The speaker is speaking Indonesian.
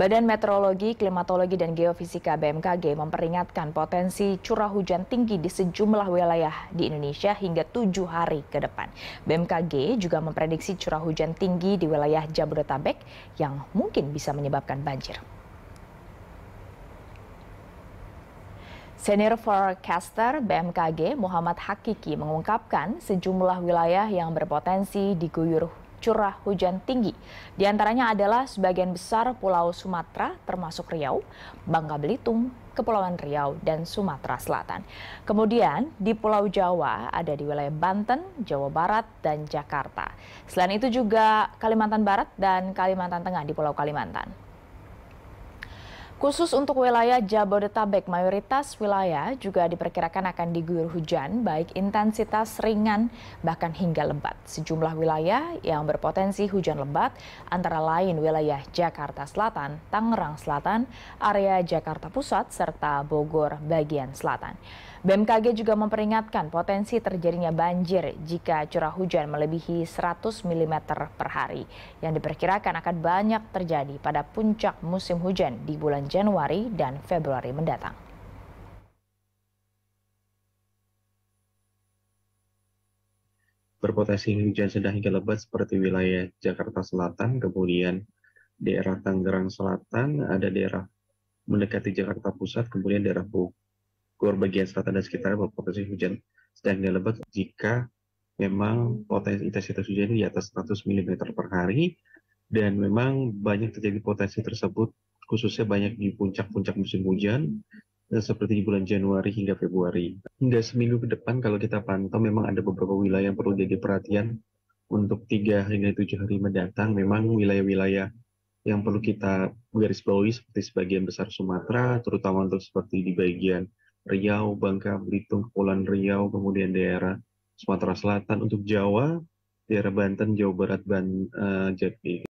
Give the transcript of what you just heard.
Badan Meteorologi, Klimatologi, dan Geofisika BMKG memperingatkan potensi curah hujan tinggi di sejumlah wilayah di Indonesia hingga tujuh hari ke depan. BMKG juga memprediksi curah hujan tinggi di wilayah Jabodetabek yang mungkin bisa menyebabkan banjir. Senior Forecaster BMKG Muhammad Hakiki mengungkapkan sejumlah wilayah yang berpotensi diguyur curah hujan tinggi. Di antaranya adalah sebagian besar pulau Sumatera termasuk Riau, Bangka Belitung, Kepulauan Riau, dan Sumatera Selatan. Kemudian di Pulau Jawa ada di wilayah Banten, Jawa Barat, dan Jakarta. Selain itu juga Kalimantan Barat dan Kalimantan Tengah di Pulau Kalimantan. Khusus untuk wilayah Jabodetabek, mayoritas wilayah juga diperkirakan akan diguyur hujan, baik intensitas ringan bahkan hingga lebat. Sejumlah wilayah yang berpotensi hujan lebat antara lain wilayah Jakarta Selatan, Tangerang Selatan, area Jakarta Pusat, serta Bogor bagian selatan. BMKG juga memperingatkan potensi terjadinya banjir jika curah hujan melebihi 100 mm per hari yang diperkirakan akan banyak terjadi pada puncak musim hujan di bulan Januari dan Februari mendatang. Berpotensi hujan sedang hingga lebat seperti wilayah Jakarta Selatan, kemudian daerah Tangerang Selatan, ada daerah mendekati Jakarta Pusat, kemudian daerah Bogor gor bagian selatan dan sekitarnya berpotensi hujan sedang dan lebat jika memang potensi intensitas hujan di atas 100 mm per hari dan memang banyak terjadi potensi tersebut khususnya banyak di puncak-puncak musim hujan dan seperti di bulan Januari hingga Februari. Hingga seminggu ke depan kalau kita pantau memang ada beberapa wilayah yang perlu jadi perhatian untuk 3 hingga 7 hari mendatang memang wilayah-wilayah yang perlu kita garis bawahi seperti sebagian besar Sumatera, terutama untuk seperti di bagian Riau, Bangka, Belitung, Kepulauan Riau, kemudian daerah Sumatera Selatan untuk Jawa, daerah Banten, Jawa Barat, Ban, uh, eh, Jepi.